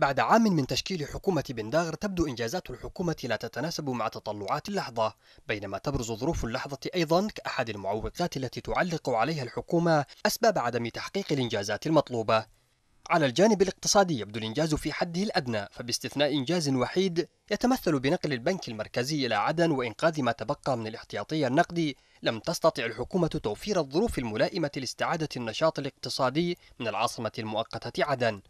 بعد عام من تشكيل حكومة بنداغر تبدو إنجازات الحكومة لا تتناسب مع تطلعات اللحظة بينما تبرز ظروف اللحظة أيضا كأحد المعوقات التي تعلق عليها الحكومة أسباب عدم تحقيق الإنجازات المطلوبة على الجانب الاقتصادي يبدو الإنجاز في حده الأدنى فباستثناء إنجاز وحيد يتمثل بنقل البنك المركزي إلى عدن وإنقاذ ما تبقى من الاحتياطي النقدي لم تستطع الحكومة توفير الظروف الملائمة لاستعادة النشاط الاقتصادي من العاصمة المؤقتة عدن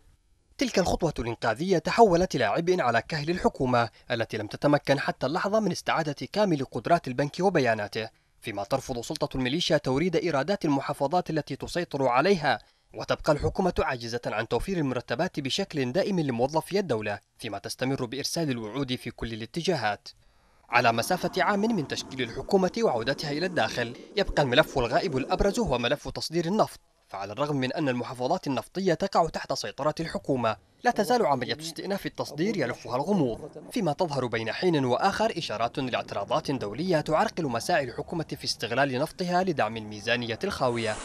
تلك الخطوة الإنقاذية تحولت إلى عبء على كهل الحكومة التي لم تتمكن حتى اللحظة من استعادة كامل قدرات البنك وبياناته فيما ترفض سلطة الميليشيا توريد إيرادات المحافظات التي تسيطر عليها وتبقى الحكومة عاجزة عن توفير المرتبات بشكل دائم لموظفي الدولة فيما تستمر بإرسال الوعود في كل الاتجاهات على مسافة عام من تشكيل الحكومة وعودتها إلى الداخل يبقى الملف الغائب الأبرز هو ملف تصدير النفط فعلى الرغم من أن المحافظات النفطية تقع تحت سيطرة الحكومة لا تزال عملية استئناف التصدير يلفها الغموض فيما تظهر بين حين وآخر إشارات لاعتراضات دولية تعرقل مساعي الحكومة في استغلال نفطها لدعم الميزانية الخاوية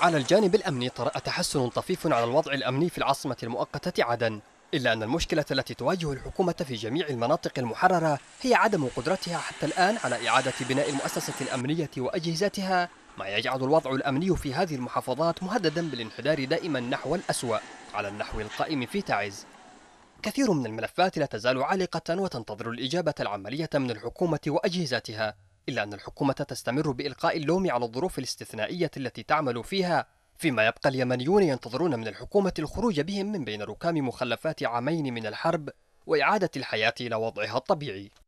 على الجانب الأمني طرأ تحسن طفيف على الوضع الأمني في العاصمة المؤقتة عدن إلا أن المشكلة التي تواجه الحكومة في جميع المناطق المحررة هي عدم قدرتها حتى الآن على إعادة بناء المؤسسة الأمنية وأجهزتها ما يجعل الوضع الأمني في هذه المحافظات مهددا بالانحدار دائما نحو الأسوأ على النحو القائم في تعز كثير من الملفات لا تزال عالقة وتنتظر الإجابة العملية من الحكومة وأجهزتها إلا أن الحكومة تستمر بإلقاء اللوم على الظروف الاستثنائية التي تعمل فيها فيما يبقى اليمنيون ينتظرون من الحكومة الخروج بهم من بين ركام مخلفات عامين من الحرب وإعادة الحياة إلى وضعها الطبيعي